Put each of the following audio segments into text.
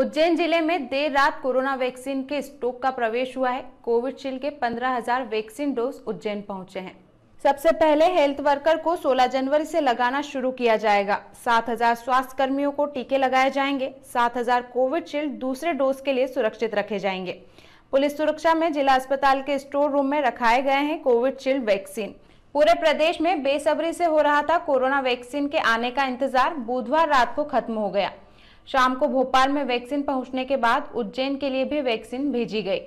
उज्जैन जिले में देर रात कोरोना वैक्सीन के स्टॉक का प्रवेश हुआ है कोविडशील्ड के 15,000 वैक्सीन डोज उज्जैन पहुंचे हैं सबसे पहले हेल्थ वर्कर को 16 जनवरी से लगाना शुरू किया जाएगा 7,000 स्वास्थ्य कर्मियों को टीके लगाए जाएंगे 7,000 कोविडशील्ड दूसरे डोज के लिए सुरक्षित रखे जाएंगे पुलिस सुरक्षा में जिला अस्पताल के स्टोर रूम में रखाए गए हैं कोविडशील्ड वैक्सीन पूरे प्रदेश में बेसब्री से हो रहा था कोरोना वैक्सीन के आने का इंतजार बुधवार रात को खत्म हो गया शाम को भोपाल में वैक्सीन पहुंचने के बाद उज्जैन के लिए भी वैक्सीन भेजी गई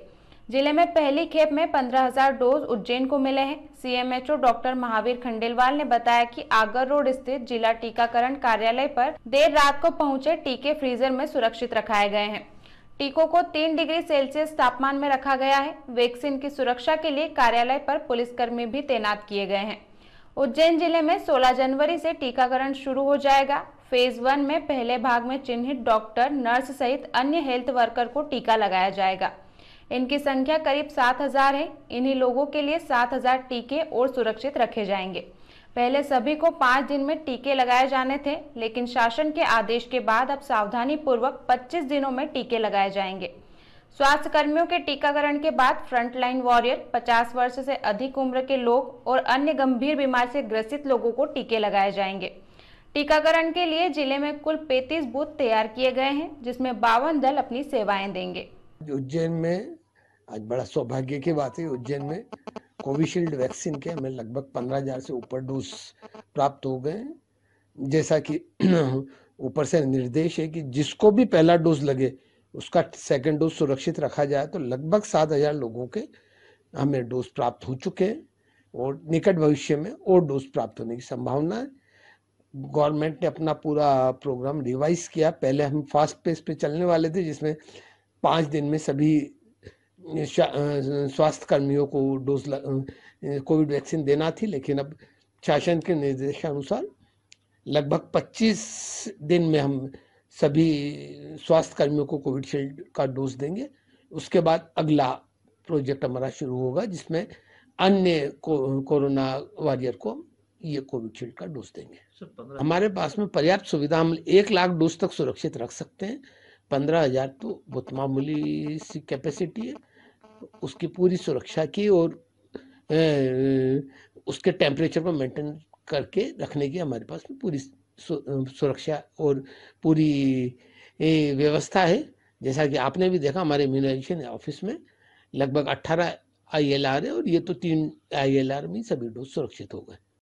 जिले में पहली खेप में 15,000 डोज उज्जैन को मिले हैं सीएमएचओ डॉक्टर महावीर खंडेलवाल ने बताया कि आगर रोड स्थित जिला टीकाकरण कार्यालय पर देर रात को पहुंचे टीके फ्रीजर में सुरक्षित रखाए गए हैं टीकों को तीन डिग्री सेल्सियस तापमान में रखा गया है वैक्सीन की सुरक्षा के लिए कार्यालय पर पुलिसकर्मी भी तैनात किए गए हैं उज्जैन जिले में 16 जनवरी से टीकाकरण शुरू हो जाएगा फेज वन में पहले भाग में चिन्हित डॉक्टर नर्स सहित अन्य हेल्थ वर्कर को टीका लगाया जाएगा इनकी संख्या करीब 7000 है इन्हीं लोगों के लिए 7000 टीके और सुरक्षित रखे जाएंगे पहले सभी को पाँच दिन में टीके लगाए जाने थे लेकिन शासन के आदेश के बाद अब सावधानी पूर्वक 25 दिनों में टीके लगाए जाएंगे स्वास्थ्य कर्मियों के टीकाकरण के बाद फ्रंटलाइन वॉरियर 50 वर्ष से अधिक उम्र के लोग और अन्य गंभीर बीमारी से ग्रसित लोगों को टीके लगाए जाएंगे टीकाकरण के लिए जिले में कुल 35 बूथ तैयार किए गए हैं जिसमें बावन दल अपनी सेवाएं देंगे उज्जैन में आज बड़ा सौभाग्य की बात है उज्जैन में कोविशील्ड वैक्सीन के हमें लगभग 15,000 से ऊपर डोज प्राप्त हो गए जैसा कि ऊपर से निर्देश है कि जिसको भी पहला डोज लगे उसका सेकेंड डोज सुरक्षित रखा जाए तो लगभग सात हजार लोगों के हमें डोज प्राप्त हो चुके हैं और निकट भविष्य में और डोज प्राप्त होने की संभावना है गवर्नमेंट ने अपना पूरा प्रोग्राम रिवाइज किया पहले हम फास्ट पेस पे चलने वाले थे जिसमें पाँच दिन में सभी स्वास्थ्य कर्मियों को डोज कोविड वैक्सीन देना थी लेकिन अब शासन के निर्देशानुसार लगभग 25 दिन में हम सभी स्वास्थ्य कर्मियों को कोविडशील्ड का डोज देंगे उसके बाद अगला प्रोजेक्ट हमारा शुरू होगा जिसमें अन्य को, कोरोना वॉरियर को ये कोविशील्ड का डोज देंगे हमारे पास में पर्याप्त सुविधा हम एक लाख डोज तक सुरक्षित रख सकते हैं पंद्रह हजार तो बहुत मामूली सी कैपेसिटी है उसकी पूरी सुरक्षा की और ए, उसके टेम्परेचर पर मेंटेन करके रखने की हमारे पास में पूरी सु, सुरक्षा और पूरी व्यवस्था है जैसा कि आपने भी देखा हमारे इम्यूनाइजेशन ऑफिस में लगभग अट्ठारह आई एल आर है और ये तो तीन आई एल आर में सभी डोज सुरक्षित हो गए